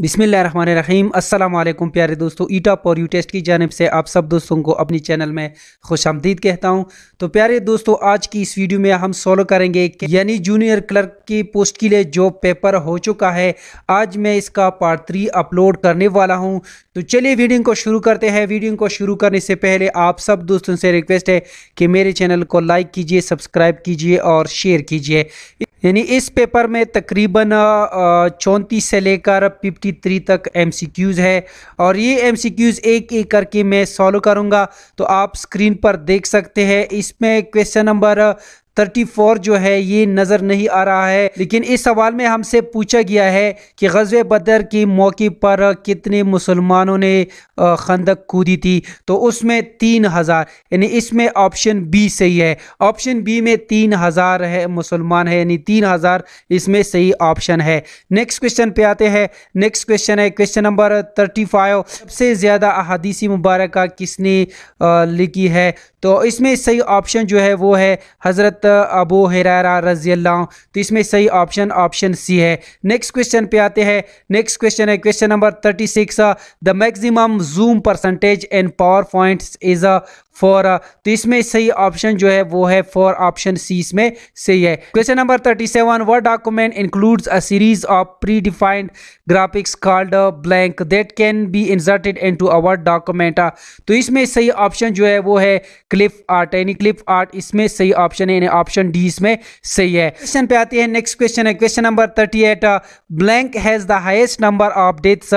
बिसमिल्ल run रहीम अल्लाम प्यारे दोस्तों ईटा टॉप यू टेस्ट की जानब से आप सब दोस्तों को अपनी चैनल में खुश आमदीद कहता हूँ तो प्यारे दोस्तों आज की इस वीडियो में हम सॉल्व करेंगे यानी जूनियर क्लर्क की पोस्ट के लिए जॉब पेपर हो चुका है आज मैं इसका पार्ट थ्री अपलोड करने वाला हूँ तो चलिए वीडियो को शुरू करते हैं वीडियो को शुरू करने से पहले आप सब दोस्तों से रिक्वेस्ट है कि मेरे चैनल को लाइक कीजिए सब्सक्राइब कीजिए और शेयर कीजिए यानी इस पेपर में तकरीबन चौंतीस से लेकर फिफ्टी थ्री तक एमसीक्यूज़ है और ये एमसीक्यूज़ एक एक करके मैं सॉल्व करूँगा तो आप स्क्रीन पर देख सकते हैं इसमें क्वेश्चन नंबर 34 जो है ये नज़र नहीं आ रहा है लेकिन इस सवाल में हमसे पूछा गया है कि गजब बदर के मौके पर कितने मुसलमानों ने खंदक कूदी थी तो उसमें तीन हज़ार यानी इसमें ऑप्शन बी सही है ऑप्शन बी में तीन हज़ार है मुसलमान है यानी तीन हज़ार इसमें सही ऑप्शन है नेक्स्ट क्वेश्चन पे आते हैं नेक्स्ट क्वेश्चन है क्वेश्चन नंबर थर्टी फाइव सबसे ज़्यादा अहादीसी मुबारक किसने लिखी है तो इसमें सही ऑप्शन जो है वो है हज़रत अबू हरारा रजी अल्लाह तो इसमें सही ऑप्शन ऑप्शन सी है नेक्स्ट क्वेश्चन पे आते हैं नेक्स्ट क्वेश्चन है question number thirty six the maximum zoom percentage and power points is a for तो इसमें सही ऑप्शन जो है वो है फॉर ऑप्शन सी इसमें सही है question number thirty seven what document includes a series of predefined graphics called blank that can be inserted into our document तो इसमें सही ऑप्शन जो है वो है क्लिप आर्ट यानी क्लिप आर्ट इसमें सही ऑप्शन है यानी ऑप्शन डी इसमें सही है क्वेश्चन पे आती है नेक्स्ट क्वेश्चन है question number thirty eight blank has the highest number of deaths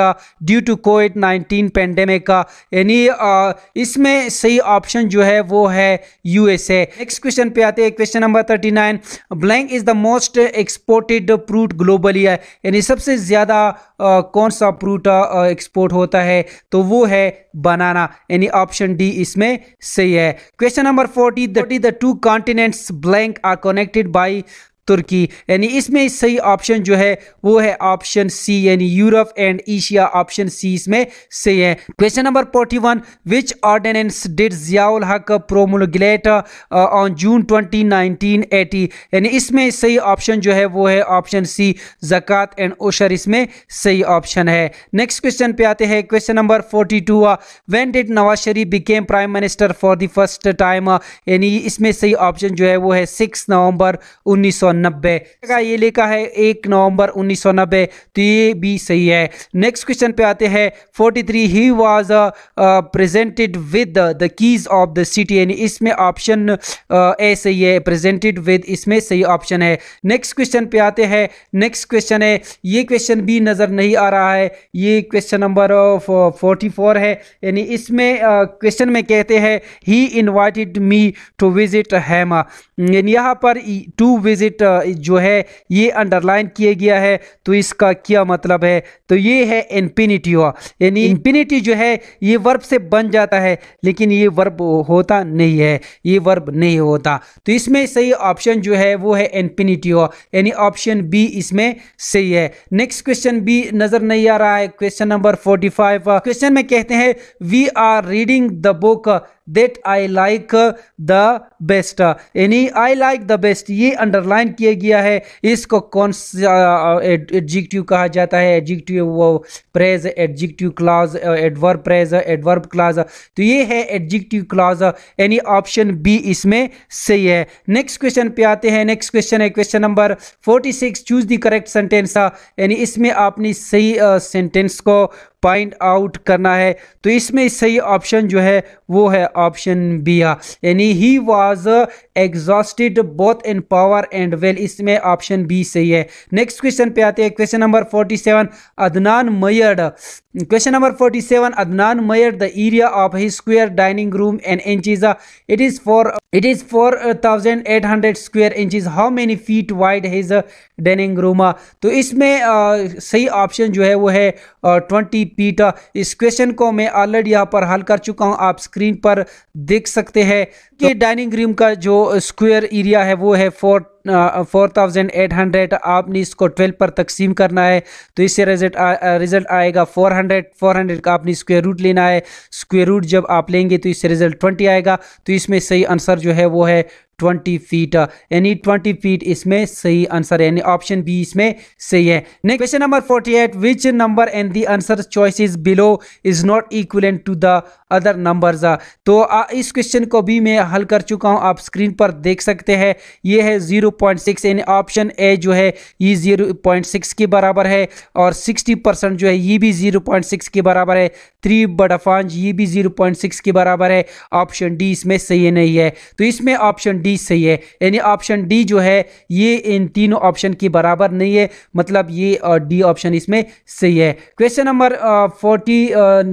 due to COVID nineteen pandemic यानी uh, इसमें सही ऑप्शन ऑप्शन जो है वो है यूएसए नेक्स्ट क्वेश्चन पे आते हैं question number thirty nine blank is the most exported fruit globally है यानी सबसे ज़्यादा कौन सा फ्रूट एक्सपोर्ट होता है तो वो है बनाना यानी ऑप्शन डी इसमें सही है question number forty the two continents blank are connected by Turkey यानी इसमें सही ऑप्शन जो है वो है ऑप्शन सी यानी Europe and Asia option C इसमें सही है question number forty one which ordinance did Ziaul Haq promulgate on June twenty nineteen eighty यानी इसमें सही ऑप्शन जो है वो है option C zakat and ushr इसमें सही ऑप्शन है नेक्स्ट क्वेश्चन पे आते हैं question number forty two when did Nawaz Sharif became prime minister for the first time यानी इसमें सही ऑप्शन जो है वो है सिक्स नवंबर उन्नीस सौ नब्बे का ये लिखा है एक नवंबर उन्नीस सौ नब्बे तो ये भी सही है नेक्स्ट क्वेश्चन पे आते हैं forty three he was presented with the keys of the city यानी इसमें ऑप्शन ए uh, सही है प्रेजेंटेड विद इसमें सही ऑप्शन है नेक्स्ट क्वेश्चन पे आते हैं नेक्स्ट क्वेश्चन है ये क्वेश्चन भी नज़र नहीं आ रहा है ये क्वेश्चन नंबर फोर्टी फोर है यानी इसमें क्वेश्चन uh, में कहते हैं he invited me to visit Hema यानी यहाँ पर टू विजिट डेट जो है ये अंडरलाइन किया गया है तो इसका क्या मतलब है तो ये है इन्फिनिटी हुआ यानी इन्फिनिटी जो है ये वर्ब से बन जाता है लेकिन ये वर्ब होता नहीं है ये वर्ब नहीं होता तो इसमें सही ऑप्शन जो है वो है इन्फिनिटी हुआ यानी ऑप्शन बी इसमें सही है नेक्स्ट क्वेश्चन बी नज़र नहीं आ रहा है क्वेश्चन नंबर फोर्टी क्वेश्चन में कहते हैं we are reading the book that I like the best यानी आई लाइक द बेस्ट ये अंडरलाइन किया गया है इसको कौन सा एडजिक्टिव uh, uh, कहा जाता है एडजिक्टिव वो phrase adjective clause adverb phrase adverb clause तो ये है एडजिक्टिव क्लाज यानी ऑप्शन बी इसमें सही है नेक्स्ट क्वेश्चन पे आते हैं नेक्स्ट क्वेश्चन है question number forty six choose the correct sentence यानी इसमें आपने सही सेंटेंस uh, को फाइंड आउट करना है तो इसमें सही ऑप्शन जो है वो है ऑप्शन बी यानी he was exhausted both in power and well इसमें ऑप्शन बी सही है नेक्स्ट क्वेश्चन पे आते हैं question number 47 Adnan measured question number 47 Adnan measured the area of his square dining room and inches it is four thousand eight hundred square inches how many feet wide his dining room तो इसमें सही option जो है वो है twenty repeat इस question को मैं ऑलरेडी यहाँ पर हल कर चुका हूँ आप स्क्रीन पर देख सकते हैं कि डाइनिंग तो- रूम का जो स्क्वायर एरिया है वो है four four thousand eight hundred आपने इसको ट्वेल्व पर तकसीम करना है तो इससे रिजल्ट रिजल्ट आएगा फोर हंड्रेड फोर हंड्रेड का आपने स्क्वेयर रूट लेना है स्क्वेयर रूट जब आप लेंगे तो इससे रिजल्ट ट्वेंटी आएगा तो इसमें सही आंसर जो है वो है ट्वेंटी फीट यानी ट्वेंटी फीट इसमें सही आंसर यानी ऑप्शन बी इसमें सही है next question number forty eight which number and the answer choice is below is not equal to the other number तो आ, इस क्वेश्चन को भी मैं हल कर चुका हूँ आप स्क्रीन पर देख सकते हैं ये है जीरो पॉइंट सिक्स यानी ऑप्शन ए जो है ये जीरो पॉइंट सिक्स के बराबर है और सिक्सटी परसेंट जो है ये भी जीरो पॉइंट सिक्स के बराबर है थ्री बटा पाँच ये भी जीरो पॉइंट सिक्स के बराबर है ऑप्शन डी इसमें सही नहीं है तो इसमें ऑप्शन डी सही है यानी ऑप्शन डी जो है ये इन तीनों ऑप्शन के बराबर नहीं है मतलब ये डी ऑप्शन इसमें सही है क्वेश्चन नंबर फोर्टी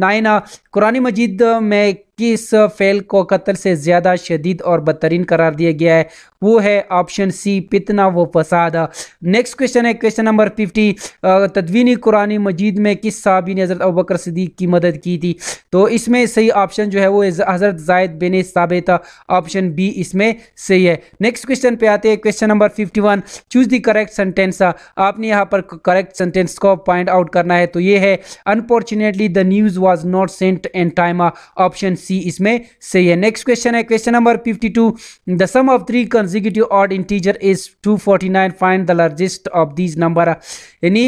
नाइन कुरानी मजिद में किस फेल को कतल से ज़्यादा शदीद और बदतरीन करार दिया गया है वो है ऑप्शन सी पितना व फसादा नेक्स्ट क्वेश्चन है क्वेश्चन नंबर फिफ्टी तदवीनी कुरानी मजीद में किस साबी ने हज़रत अबकर सदीक की मदद की थी तो इसमें सही ऑप्शन जो है वो हज़रत जायद बिन साबित ऑप्शन बी इसमें सही है नेक्स्ट क्वेश्चन पे आते हैं question number fifty one choose the correct sentence आपने यहाँ पर करेक्ट सेंटेंस को पॉइंट आउट करना है तो ये है unfortunately the news was not sent and time option C इसमें सही है नेक्स्ट क्वेश्चन है question number fifty two the sum of three con consecutive odd integer is 249 find the largest of these number यानी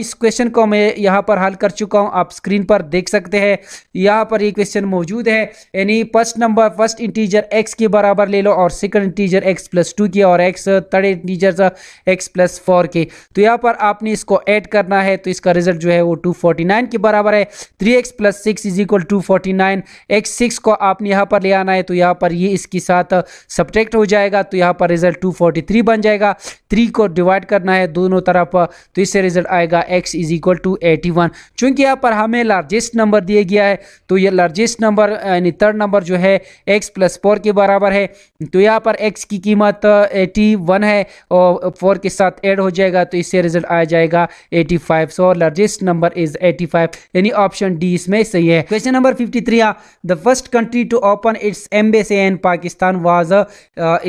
इस question को मैं यहाँ पर हल कर चुका हूँ आप स्क्रीन पर देख सकते हैं यहाँ पर ये यह क्वेश्चन मौजूद है यानी first number first integer X के बराबर ले लो और second integer X plus two के और X third integer X plus four के तो यहाँ पर आपने इसको ऐड करना है तो इसका रिजल्ट जो है वो टू के बराबर है three X plus six is equal to forty nine X six को आपने यहाँ पर ले आना है तो यहाँ पर ये इसके साथ सब्ट्रैक्ट हो जाएगा तो यहाँ पर रिजल्ट 243 बन जाएगा थ्री को डिवाइड करना है दोनों तरफ तो इससे रिजल्ट आएगा X is equal to eighty one चूँकि यहाँ पर हमें लार्जेस्ट नंबर दिया गया है तो ये लार्जेस्ट नंबर यानी थर्ड नंबर जो है एक्स प्लस फोर के बराबर है तो यहाँ पर एक्स की कीमत एटी वन है और फोर के साथ एड हो जाएगा तो इससे रिजल्ट आ जाएगा eighty five so largest number is eighty five यानी ऑप्शन डी इसमें सही है question number fifty three the first country to open its embassy in Pakistan was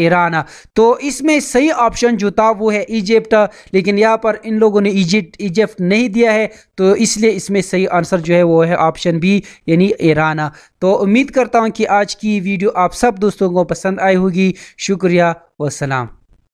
Iran जाना तो इसमें सही ऑप्शन जो था वो है इजिप्ट लेकिन यहाँ पर इन लोगों ने इजिप्ट इजिप्ट नहीं दिया है तो इसलिए इसमें सही आंसर जो है वो है ऑप्शन बी यानी ईरान तो उम्मीद करता हूँ कि आज की वीडियो आप सब दोस्तों को पसंद आई होगी शुक्रिया वसलाम